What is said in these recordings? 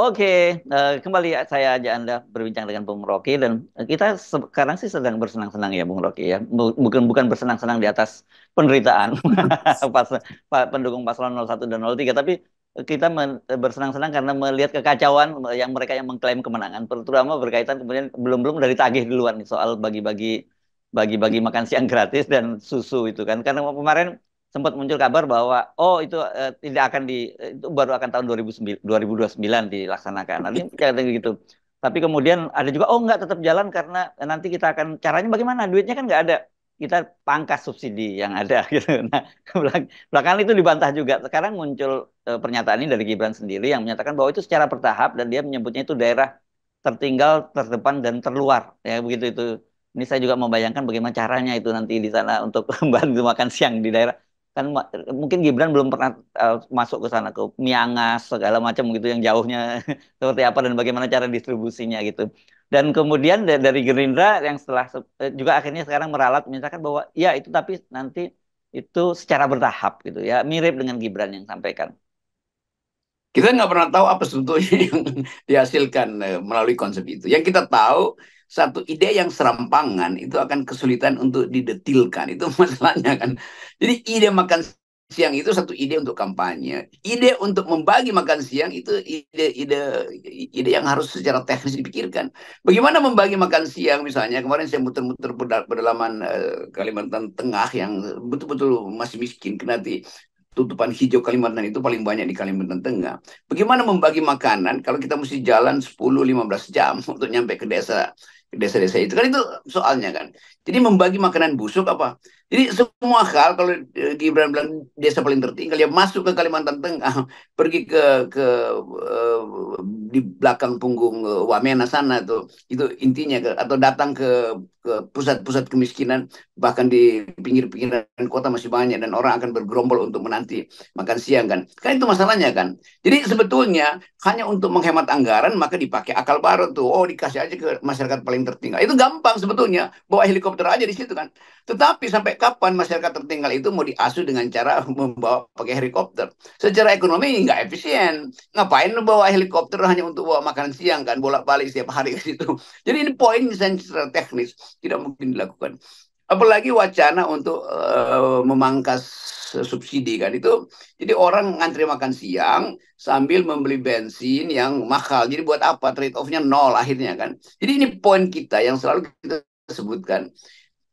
Oke, uh, kembali ya, saya ajak Anda berbincang dengan Bung Rocky dan eh, kita sekarang sih sedang bersenang-senang ya Bung Rocky ya. Bukan bukan bersenang-senang di atas penderitaan pas, pas pendukung paslon 01 dan 03 tapi eh, kita bersenang-senang karena melihat kekacauan yang mereka yang mengklaim kemenangan terutama berkaitan kemudian belum-belum dari tagih duluan nih soal bagi-bagi bagi-bagi makan siang gratis dan susu itu kan karena kemarin sempat muncul kabar bahwa oh itu uh, tidak akan di itu baru akan tahun 2009, 2029 dilaksanakan. Nanti kayak gitu. Tapi kemudian ada juga oh enggak tetap jalan karena nanti kita akan caranya bagaimana? Duitnya kan enggak ada. Kita pangkas subsidi yang ada gitu. Nah, belakang belakangan itu dibantah juga. Sekarang muncul uh, pernyataan ini dari Gibran sendiri yang menyatakan bahwa itu secara bertahap dan dia menyebutnya itu daerah tertinggal, terdepan dan terluar. Ya begitu itu. Ini saya juga membayangkan bagaimana caranya itu nanti di sana untuk membantu makan siang di daerah kan mungkin Gibran belum pernah uh, masuk ke sana ke Miangas segala macam gitu yang jauhnya seperti apa dan bagaimana cara distribusinya gitu dan kemudian dari Gerindra yang setelah eh, juga akhirnya sekarang meralat menyatakan bahwa ya itu tapi nanti itu secara bertahap gitu ya mirip dengan Gibran yang sampaikan kita nggak pernah tahu apa sebetulnya yang dihasilkan eh, melalui konsep itu yang kita tahu satu ide yang serampangan itu akan kesulitan untuk didetilkan itu masalahnya kan jadi ide makan siang itu satu ide untuk kampanye ide untuk membagi makan siang itu ide ide ide yang harus secara teknis dipikirkan bagaimana membagi makan siang misalnya kemarin saya muter-muter pedalaman eh, Kalimantan Tengah yang betul-betul masih miskin di tutupan hijau Kalimantan itu paling banyak di Kalimantan Tengah. Bagaimana membagi makanan kalau kita mesti jalan 10-15 jam untuk nyampe ke desa desa-desa itu kan itu soalnya kan. Jadi membagi makanan busuk apa? Jadi semua hal kalau Gibran bilang desa paling tertinggal ya masuk ke Kalimantan Tengah, pergi ke ke eh, di belakang punggung eh, Wamena sana itu Itu intinya atau datang ke ke pusat-pusat kemiskinan bahkan di pinggir-pinggiran kota masih banyak dan orang akan bergerombol untuk menanti makan siang kan. Kan itu masalahnya kan. Jadi sebetulnya hanya untuk menghemat anggaran maka dipakai akal baru tuh. Oh, dikasih aja ke masyarakat paling tertinggal. Itu gampang sebetulnya, bawa helikopter aja di situ kan. Tetapi sampai kapan masyarakat tertinggal itu mau diasuh dengan cara membawa pakai helikopter? Secara ekonomi nggak efisien. Ngapain membawa helikopter hanya untuk bawa makanan siang kan, bolak-balik setiap hari ke kan situ. Jadi ini poin misalnya secara teknis tidak mungkin dilakukan. Apalagi wacana untuk uh, memangkas subsidi kan itu. Jadi orang ngantri makan siang sambil membeli bensin yang mahal. Jadi buat apa trade offnya nol akhirnya kan. Jadi ini poin kita yang selalu kita sebutkan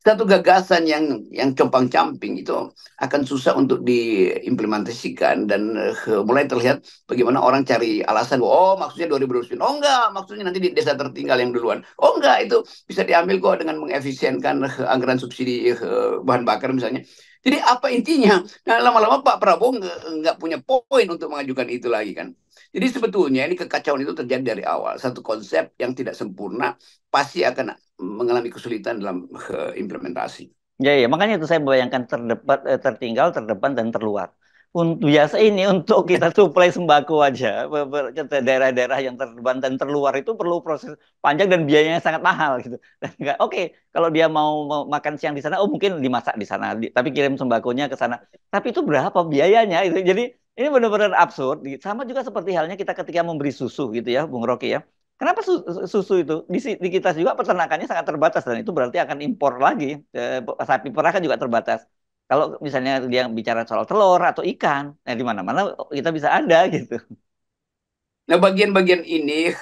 satu gagasan yang yang compang camping itu akan susah untuk diimplementasikan dan uh, mulai terlihat bagaimana orang cari alasan oh maksudnya 2029 oh enggak maksudnya nanti di desa tertinggal yang duluan oh enggak itu bisa diambil kok dengan mengefisienkan uh, anggaran subsidi uh, bahan bakar misalnya jadi apa intinya nah, lama-lama Pak Prabowo nggak punya poin untuk mengajukan itu lagi kan jadi sebetulnya ini kekacauan itu terjadi dari awal. Satu konsep yang tidak sempurna pasti akan mengalami kesulitan dalam eh, implementasi. Ya, ya, makanya itu saya bayangkan terdepan, eh, tertinggal, terdepan, dan terluar. Untuk biasa ini untuk kita suplai sembako aja daerah-daerah yang terdepan dan terluar itu perlu proses panjang dan biayanya sangat mahal gitu. oke, okay, kalau dia mau, mau makan siang di sana, oh mungkin dimasak di sana, di, tapi kirim sembakonya ke sana. Tapi itu berapa biayanya? Itu jadi ini benar-benar absurd. Sama juga seperti halnya kita ketika memberi susu gitu ya, Bung Rocky ya. Kenapa susu itu di, di kita juga peternakannya sangat terbatas dan itu berarti akan impor lagi. eh, sapi perah kan juga terbatas. Kalau misalnya dia bicara soal telur atau ikan, nah di mana-mana kita bisa ada gitu. Nah bagian-bagian ini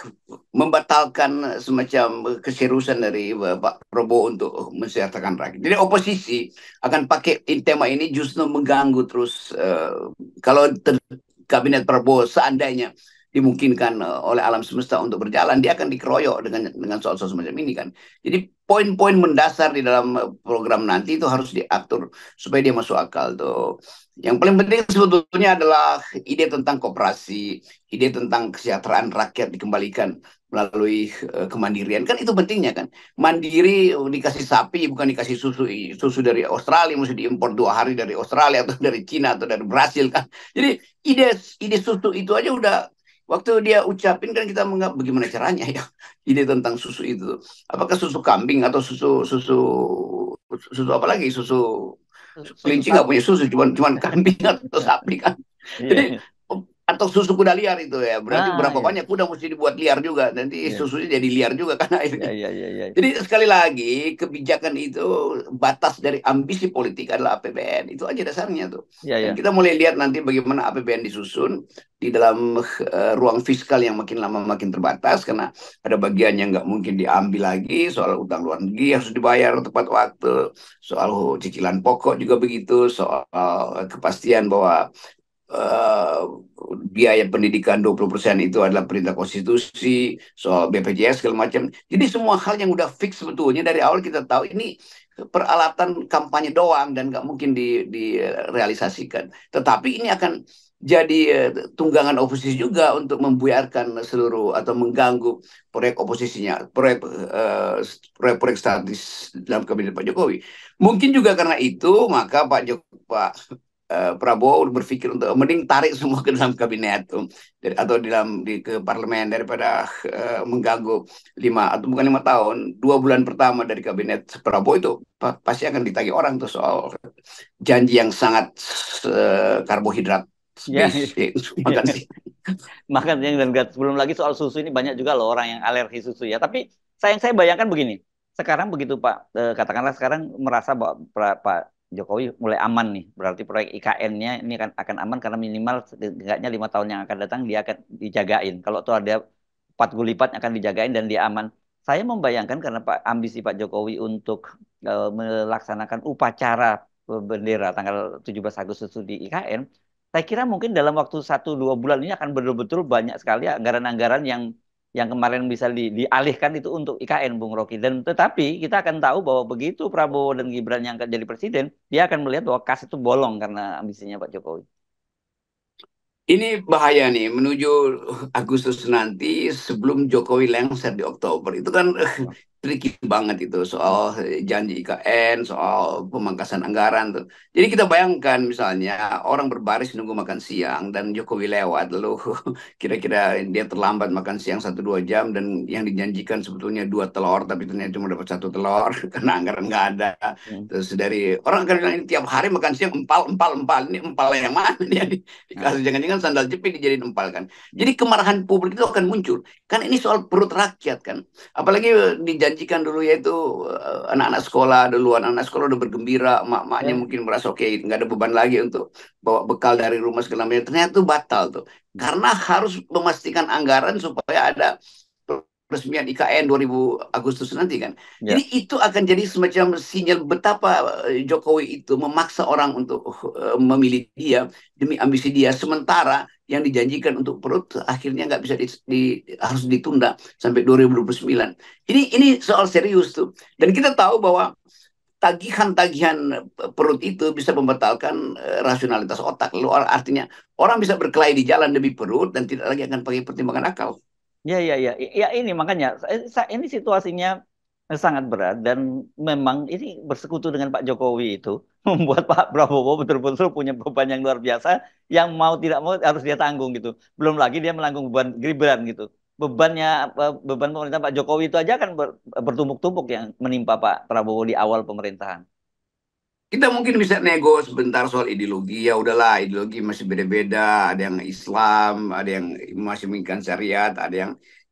membatalkan semacam keserusan dari eh, Pak Prabowo untuk mensejahterakan rakyat. Jadi oposisi akan pakai tema ini justru mengganggu terus uh, kalau kabinet Prabowo seandainya dimungkinkan eh, oleh alam semesta untuk berjalan dia akan dikeroyok dengan dengan soal-soal semacam ini kan jadi poin-poin mendasar di dalam eh, program nanti itu harus diatur supaya dia masuk akal tuh yang paling penting sebetulnya adalah ide tentang kooperasi ide tentang kesejahteraan rakyat dikembalikan melalui uh, kemandirian kan itu pentingnya kan mandiri dikasih sapi bukan dikasih susu susu dari Australia mesti diimpor dua hari dari Australia atau dari Cina atau dari Brasil kan jadi ide ide susu itu aja udah Waktu dia ucapin kan kita menganggap bagaimana caranya ya ide tentang susu itu. Apakah susu kambing atau susu susu susu apa lagi susu kelinci nggak punya susu cuman cuman kambing atau iya. sapi kan. Iya, Jadi iya atau susu kuda liar itu ya berarti ah, berapa iya. banyak kuda mesti dibuat liar juga nanti iya. susunya jadi liar juga karena ini iya, iya, iya, iya. jadi sekali lagi kebijakan itu batas dari ambisi politik adalah APBN itu aja dasarnya tuh iya, iya. Dan kita mulai lihat nanti bagaimana APBN disusun di dalam uh, ruang fiskal yang makin lama makin terbatas karena ada bagian yang nggak mungkin diambil lagi soal utang luar negeri harus dibayar tepat waktu soal cicilan pokok juga begitu soal uh, kepastian bahwa Eh, biaya pendidikan 20% itu adalah perintah konstitusi, soal BPJS segala macam. Jadi semua hal yang udah fix sebetulnya dari awal kita tahu ini peralatan kampanye doang dan nggak mungkin di, direalisasikan. Tetapi ini akan jadi eh, tunggangan oposisi juga untuk membuyarkan seluruh atau mengganggu proyek oposisinya, proyek uh, eh, proyek-proyek strategis dalam kabinet Pak Jokowi. Mungkin juga karena itu maka Pak Jokowi Pak Uh, Prabowo berpikir untuk mending tarik semua ke dalam kabinet atau di dalam di ke parlemen daripada uh, mengganggu lima atau bukan lima tahun dua bulan pertama dari kabinet Prabowo itu pa pasti akan ditagih orang tuh soal janji yang sangat uh, karbohidrat yeah. Ya, ya. makan sih yang dan belum lagi soal susu ini banyak juga loh orang yang alergi susu ya tapi sayang saya bayangkan begini sekarang begitu Pak katakanlah sekarang merasa bahwa Pak Jokowi mulai aman nih. Berarti proyek IKN-nya ini akan, akan aman karena minimal setidaknya lima tahun yang akan datang dia akan dijagain. Kalau tuh ada empat gulipat akan dijagain dan dia aman. Saya membayangkan karena Pak ambisi Pak Jokowi untuk e, melaksanakan upacara bendera tanggal 17 Agustus itu di IKN, saya kira mungkin dalam waktu satu dua bulan ini akan betul-betul banyak sekali anggaran-anggaran yang yang kemarin bisa di, dialihkan itu untuk IKN Bung Rocky dan tetapi kita akan tahu bahwa begitu Prabowo dan Gibran yang akan jadi presiden dia akan melihat bahwa kas itu bolong karena ambisinya Pak Jokowi. Ini bahaya nih menuju Agustus nanti sebelum Jokowi lengser di Oktober itu kan tricky banget itu soal janji IKN, soal pemangkasan anggaran tuh. Jadi kita bayangkan misalnya orang berbaris nunggu makan siang dan Jokowi lewat lalu kira-kira dia terlambat makan siang satu dua jam dan yang dijanjikan sebetulnya dua telur tapi ternyata cuma dapat satu telur karena anggaran nggak ada. Hmm. Terus dari orang akan bilang ini tiap hari makan siang empal empal empal ini empal yang mana nih? Dikasih hmm. jangan-jangan sandal jepit dijadiin empal kan. Hmm. Jadi kemarahan publik itu akan muncul. Kan ini soal perut rakyat kan. Apalagi dijanjikan janjikan dulu ya itu eh, anak-anak sekolah duluan anak sekolah udah bergembira mak-maknya yeah. mungkin merasa oke okay, nggak ada beban lagi untuk bawa bekal dari rumah segala macam ternyata itu batal tuh karena harus memastikan anggaran supaya ada peresmian IKN 2000 Agustus nanti kan. Yeah. Jadi itu akan jadi semacam sinyal betapa eh, Jokowi itu memaksa orang untuk uh, memilih dia demi ambisi dia sementara yang dijanjikan untuk perut akhirnya nggak bisa di, di, harus ditunda sampai 2029. Ini ini soal serius tuh. Dan kita tahu bahwa tagihan-tagihan eh, perut itu bisa membatalkan uh, rasionalitas otak. Lalu artinya orang bisa berkelahi di jalan demi perut dan tidak lagi akan pakai pertimbangan akal. Ya, ya, ya. Ya ini makanya eh, ini situasinya eh, sangat berat dan memang ini bersekutu dengan Pak Jokowi itu membuat Pak Prabowo betul-betul punya beban yang luar biasa yang mau tidak mau harus dia tanggung gitu. Belum lagi dia menanggung beban Gibran gitu. Bebannya beban pemerintah Pak Jokowi itu aja kan bertumpuk-tumpuk yang menimpa Pak Prabowo di awal pemerintahan kita mungkin bisa nego sebentar soal ideologi ya udahlah ideologi masih beda-beda ada yang Islam ada yang masih menginginkan syariat ada yang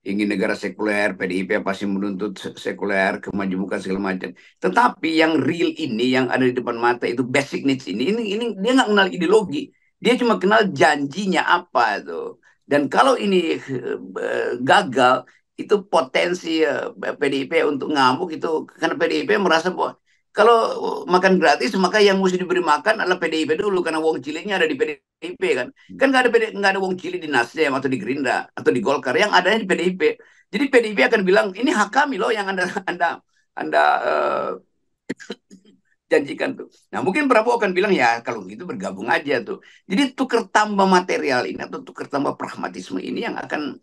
ingin negara sekuler PDIP pasti menuntut sekuler kemajemukan segala macam tetapi yang real ini yang ada di depan mata itu basic needs ini ini, ini dia nggak kenal ideologi dia cuma kenal janjinya apa itu. dan kalau ini uh, gagal itu potensi uh, eh, PDIP untuk ngamuk itu karena PDIP merasa bahwa kalau uh, makan gratis maka yang mesti diberi makan adalah PDIP dulu karena wong ciliknya ada di PDIP kan hmm. kan nggak ada PD, nggak ada wong cilik di Nasdem atau di Gerindra atau di Golkar yang adanya di PDIP jadi PDIP akan bilang ini hak kami loh yang anda anda anda uh, janjikan tuh nah mungkin Prabowo akan bilang ya kalau gitu bergabung aja tuh jadi tukar tambah material ini atau tukar tambah pragmatisme ini yang akan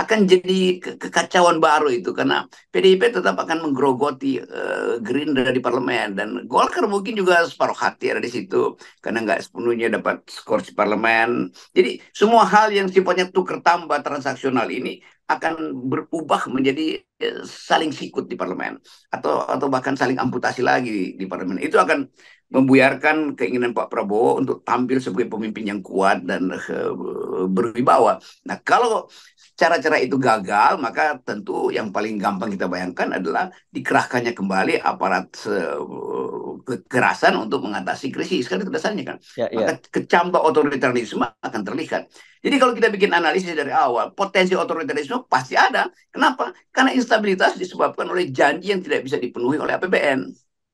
akan jadi kekacauan baru itu karena PDIP tetap akan menggerogoti uh, Gerindra di parlemen dan Golkar mungkin juga separuh hati ada di situ karena nggak sepenuhnya dapat skor di parlemen. Jadi semua hal yang sifatnya tuker tambah transaksional ini akan berubah menjadi eh, saling sikut di parlemen atau atau bahkan saling amputasi lagi di parlemen. Itu akan membuyarkan keinginan Pak Prabowo untuk tampil sebagai pemimpin yang kuat dan uh, berwibawa. Nah, kalau cara-cara itu gagal, maka tentu yang paling gampang kita bayangkan adalah dikerahkannya kembali aparat uh, kekerasan untuk mengatasi krisis kan itu dasarnya kan. Ya, ya. Maka kecambah otoritarisme akan terlihat. Jadi kalau kita bikin analisis dari awal, potensi otoritarisme pasti ada. Kenapa? Karena instabilitas disebabkan oleh janji yang tidak bisa dipenuhi oleh APBN.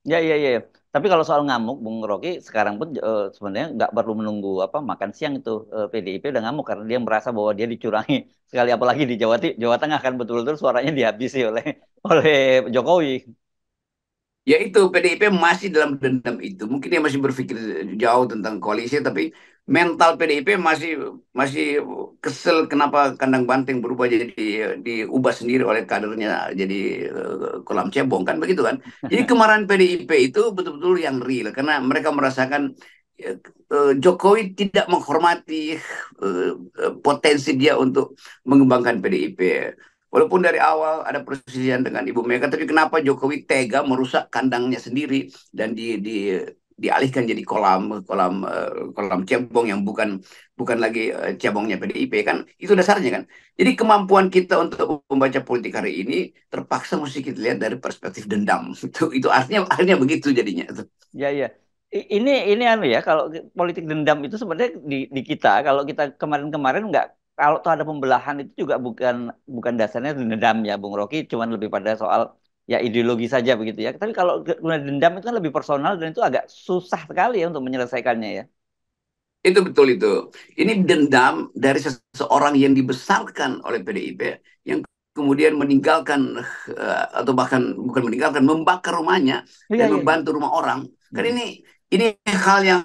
Ya, ya, ya. ya. Tapi kalau soal ngamuk, Bung Rocky sekarang pun uh, sebenarnya nggak perlu menunggu apa makan siang itu uh, eh, PDIP udah ngamuk karena dia merasa bahwa dia dicurangi sekali apalagi di Jawa Jawa Tengah kan betul-betul suaranya dihabisi oleh oleh Jokowi. Ya itu PDIP masih dalam dendam itu. Mungkin dia masih berpikir jauh tentang koalisi tapi mental PDIP masih masih kesel kenapa kandang banteng berubah jadi diubah sendiri oleh kadernya jadi eh, kolam cebong kan begitu kan. Jadi kemarahan PDIP itu betul-betul yang real karena mereka merasakan eh, eh, Jokowi tidak menghormati potensi dia untuk mengembangkan PDIP. Walaupun dari awal ada perselisihan dengan Ibu Mega, tapi kenapa Jokowi tega merusak kandangnya sendiri dan di, di dialihkan jadi kolam kolam eh, kolam cebong yang bukan bukan lagi eh, cebongnya PDIP kan itu dasarnya kan jadi kemampuan kita untuk membaca politik hari ini terpaksa mesti kita lihat dari perspektif dendam itu itu artinya artinya begitu jadinya itu ya ya ini ini anu ya kalau politik dendam itu sebenarnya di, di kita kalau kita kemarin-kemarin nggak kalau tuh ada pembelahan itu juga bukan bukan dasarnya dendam ya Bung Rocky cuman lebih pada soal ya ideologi saja begitu ya. Tapi kalau guna dendam itu kan lebih personal dan itu agak susah sekali ya untuk menyelesaikannya ya. Itu betul itu. Ini dendam dari seseorang yang dibesarkan oleh PDIP yang kemudian meninggalkan eh, atau bahkan bukan meninggalkan membakar rumahnya iya, dan iya. membantu rumah orang. Kan hmm. ini ini hal yang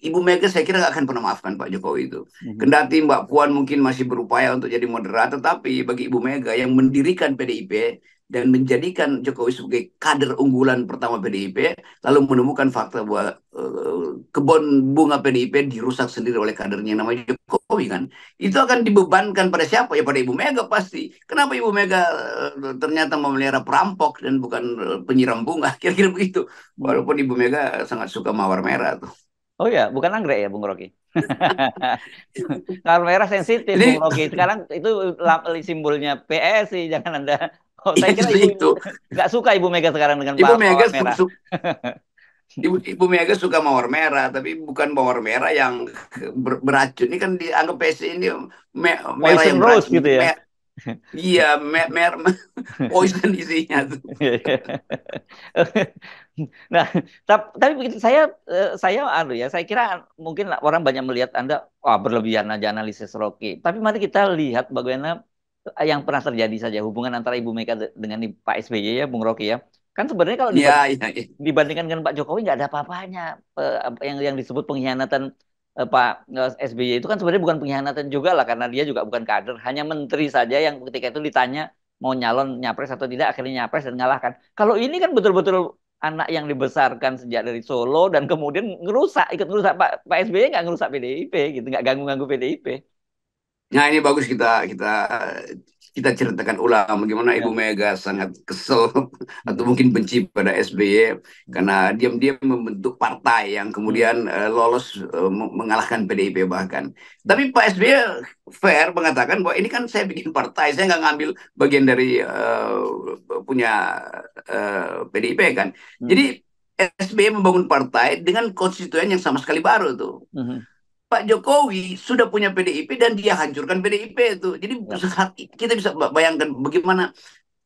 Ibu Mega saya kira gak akan pernah maafkan Pak Jokowi itu. Hmm. Kendati Mbak Puan mungkin masih berupaya untuk jadi moderator, tapi bagi Ibu Mega yang mendirikan PDIP dan menjadikan Jokowi sebagai kader unggulan pertama PDIP, lalu menemukan fakta bahwa uh, eh, kebun bunga PDIP dirusak sendiri oleh kadernya yang namanya Jokowi kan. Itu akan dibebankan pada siapa? Ya pada Ibu Mega pasti. Kenapa Ibu Mega uh, ternyata memelihara perampok dan bukan eh, penyiram bunga? Kira-kira begitu. Walaupun Ibu Mega sangat suka mawar merah tuh. Oh ya, bukan anggrek ya, Bung Rocky. Kalau merah sensitif, Jadi, Bung Rocky. Sekarang itu simbolnya sih, jangan anda. Oh, saya iya kira ibu, itu. Gak suka Ibu Mega sekarang dengan Ibu Mega merah. Ibu, Ibu Mega suka mawar merah, tapi bukan mawar merah yang ber beracun. Ini kan dianggap PSI ini me merah Poison yang rose gitu ya. Iya, mer, mer poison isinya tuh. nah, tapi saya eh, saya anu ya, saya kira mungkin orang banyak melihat Anda wah oh, berlebihan aja analisis Rocky. Tapi mari kita lihat bagaimana eh, yang pernah terjadi saja hubungan antara Ibu Mega dengan Pak SBY ya, Bung Rocky ya. Kan sebenarnya kalau iya, dibandingkan, ya, ya, ya. dibandingkan dengan Pak Jokowi nggak ada apa-apanya eh, yang yang disebut pengkhianatan Eh, Pak eh, SBY itu kan sebenarnya bukan pengkhianatan juga lah karena dia juga bukan kader, hanya menteri saja yang ketika itu ditanya mau nyalon nyapres atau tidak akhirnya nyapres dan ngalahkan. Kalau ini kan betul-betul anak yang dibesarkan sejak dari Solo dan kemudian ngerusak ikut ngerusak Pak Pak SBY nggak ngerusak PDIP gitu nggak ganggu-ganggu PDIP. Nah ini bagus kita kita eh, kita ceritakan ulang bagaimana Ibu ya. Mega sangat kesel atau hmm. mungkin benci pada SBY karena diam-diam membentuk partai yang kemudian uh, lolos uh, mengalahkan PDIP bahkan. Tapi Pak SBY fair mengatakan bahwa ini kan saya bikin partai, saya nggak ngambil bagian dari uh, punya uh, PDIP kan. Hmm. Jadi SBY membangun partai dengan konstituen yang sama sekali baru tuh. Hmm Pak Jokowi sudah punya PDIP dan dia hancurkan PDIP itu. Jadi ya. kita bisa bayangkan bagaimana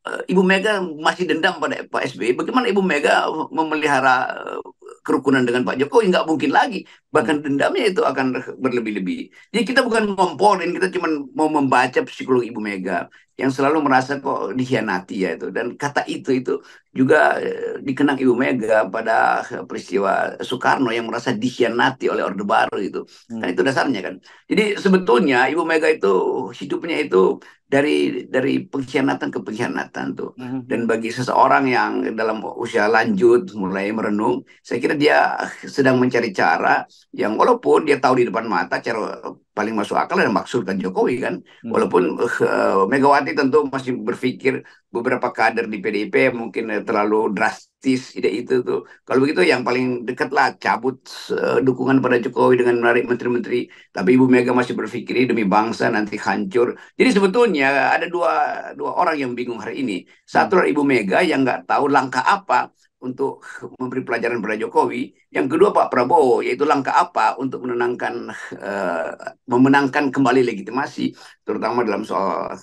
eh, Ibu Mega masih dendam pada Pak SBY. Bagaimana Ibu Mega memelihara eh, kerukunan dengan Pak Jokowi? Nggak mungkin lagi. Bahkan hmm. dendamnya itu akan berlebih-lebih. Jadi kita bukan ngomporin, kita cuma mau membaca psikologi Ibu Mega yang selalu merasa kok dikhianati ya itu. Dan kata itu itu juga eh, dikenang Ibu Mega pada eh, peristiwa Soekarno yang merasa dikhianati oleh Orde Baru itu. Hmm. Kan itu dasarnya kan. Jadi sebetulnya Ibu Mega itu hidupnya itu dari dari pengkhianatan ke pengkhianatan tuh. Hmm. Dan bagi seseorang yang dalam usia lanjut mulai merenung, saya kira dia eh, sedang mencari cara yang walaupun dia tahu di depan mata cara paling masuk akal dan maksudkan Jokowi kan. Hmm. Walaupun uh, Megawati tentu masih berpikir beberapa kader di PDIP mungkin uh, terlalu drastis ide itu tuh. Kalau begitu yang paling dekat lah cabut uh, dukungan pada Jokowi dengan menarik menteri-menteri. Tapi Ibu Mega masih berpikir demi bangsa nanti hancur. Jadi sebetulnya ada dua dua orang yang bingung hari ini. Satu hmm. adalah Ibu Mega yang nggak tahu langkah apa untuk memberi pelajaran pada Jokowi. Yang kedua Pak Prabowo, yaitu langkah apa untuk menenangkan, uh, memenangkan kembali legitimasi, terutama dalam soal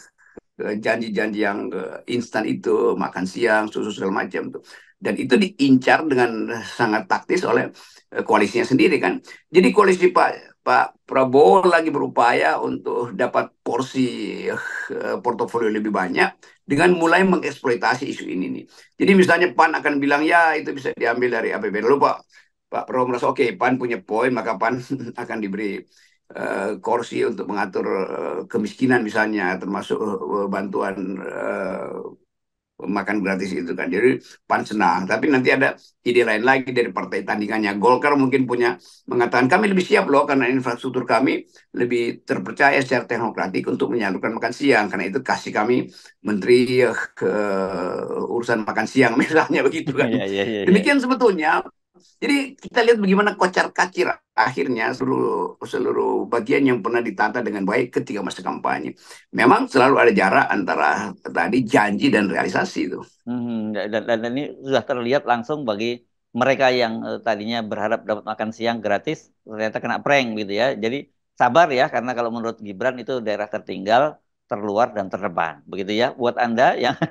eh, janji-janji uh, yang uh, instan itu, makan siang, susu segala macam itu. Dan itu diincar dengan sangat taktis oleh uh, koalisinya sendiri kan. Jadi koalisi Pak Pak Prabowo lagi berupaya untuk dapat porsi uh, portofolio lebih banyak dengan mulai mengeksploitasi isu ini nih. Jadi misalnya PAN akan bilang ya itu bisa diambil dari APBN. lupa Pak Pak Prabowo merasa oke okay, PAN punya poin maka PAN akan diberi uh, kursi untuk mengatur uh, kemiskinan misalnya termasuk uh, bantuan uh, makan gratis itu kan. Jadi PAN senang. Tapi nanti ada ide lain lagi dari partai tandingannya. Golkar mungkin punya mengatakan kami lebih siap loh karena infrastruktur kami lebih terpercaya secara teknokratik untuk menyalurkan makan siang. Karena itu kasih kami menteri eh, ke urusan makan siang misalnya begitu kan. Iya, iya, iya, Demikian sebetulnya jadi kita lihat bagaimana kocar kacir akhirnya seluruh seluruh bagian yang pernah ditata dengan baik ketika masa kampanye. Memang selalu ada jarak antara tadi janji dan realisasi itu. Hmm, dan, dan, ini sudah terlihat langsung bagi mereka yang eh, tadinya berharap dapat makan siang gratis ternyata kena prank gitu ya. Jadi sabar ya karena kalau menurut Gibran itu daerah tertinggal, terluar dan terdepan. Begitu ya buat Anda yang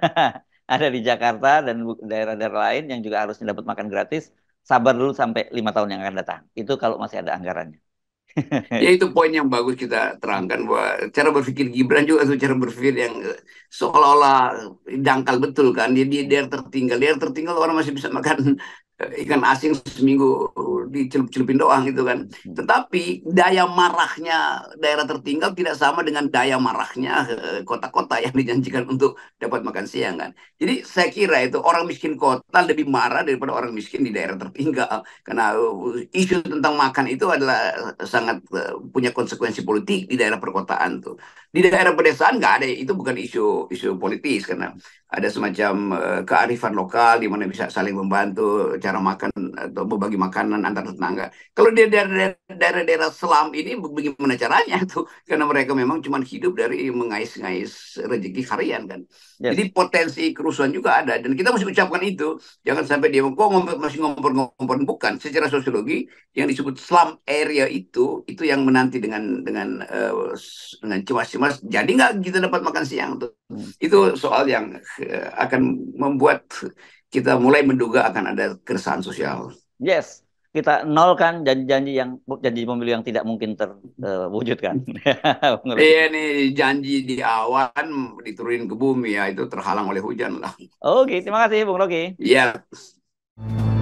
ada di Jakarta dan daerah-daerah lain yang juga harusnya dapat makan gratis sabar dulu sampai lima tahun yang akan datang. Itu kalau masih ada anggarannya. ya itu poin yang bagus kita terangkan bahwa cara berpikir Gibran juga itu cara berpikir yang eh, seolah-olah dangkal betul kan dia, dia dia tertinggal dia tertinggal orang masih bisa makan Eh, ikan asing seminggu dicelup-celupin doang gitu kan. Hmm. Tetapi daya marahnya daerah tertinggal tidak sama dengan daya marahnya eh, kota-kota yang dijanjikan untuk dapat makan siang kan. Jadi saya kira itu orang miskin kota lebih marah daripada orang miskin di daerah tertinggal karena eh, isu tentang makan itu adalah sangat punya konsekuensi politik di daerah perkotaan tuh. Di daerah pedesaan nggak ada itu bukan isu isu politis karena ada semacam kearifan lokal di mana bisa saling membantu cara makan atau berbagi makanan antar tetangga. Kalau dia dari daerah-daerah selam ini bagaimana caranya tuh? Karena mereka memang cuma hidup dari mengais-ngais rezeki harian kan. Yes. Ya. Jadi potensi kerusuhan juga ada dan kita mesti ucapkan itu. Jangan sampai dia kok masih ngompor-ngompor bukan. Secara sosiologi yang disebut slum area itu itu yang menanti dengan dengan uh, dengan cemas-cemas jadi nggak kita dapat makan siang tuh. Hmm. Itu soal yang uh, akan membuat kita mulai menduga akan ada keresahan sosial. Yes, kita nolkan janji-janji yang janji pemilu yang tidak mungkin terwujudkan. Eh, uh, iya nih janji di awan diturunin ke bumi ya itu terhalang oleh hujan lah. Oke, okay, terima kasih Bung Rocky. Iya. Yeah.